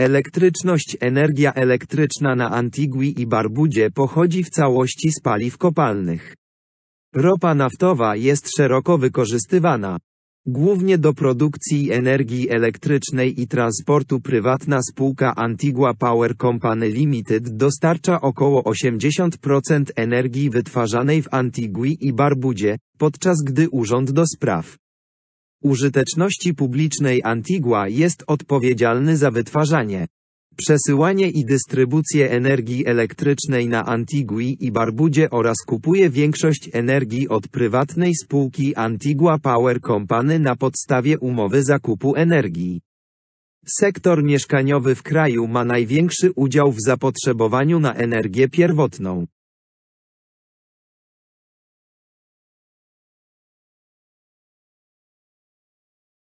Elektryczność Energia elektryczna na Antigui i Barbudzie pochodzi w całości z paliw kopalnych. Ropa naftowa jest szeroko wykorzystywana. Głównie do produkcji energii elektrycznej i transportu prywatna spółka Antigua Power Company Limited dostarcza około 80% energii wytwarzanej w Antigui i Barbudzie, podczas gdy Urząd do Spraw użyteczności publicznej Antigua jest odpowiedzialny za wytwarzanie, przesyłanie i dystrybucję energii elektrycznej na Antigui i Barbudzie oraz kupuje większość energii od prywatnej spółki Antigua Power Company na podstawie umowy zakupu energii. Sektor mieszkaniowy w kraju ma największy udział w zapotrzebowaniu na energię pierwotną.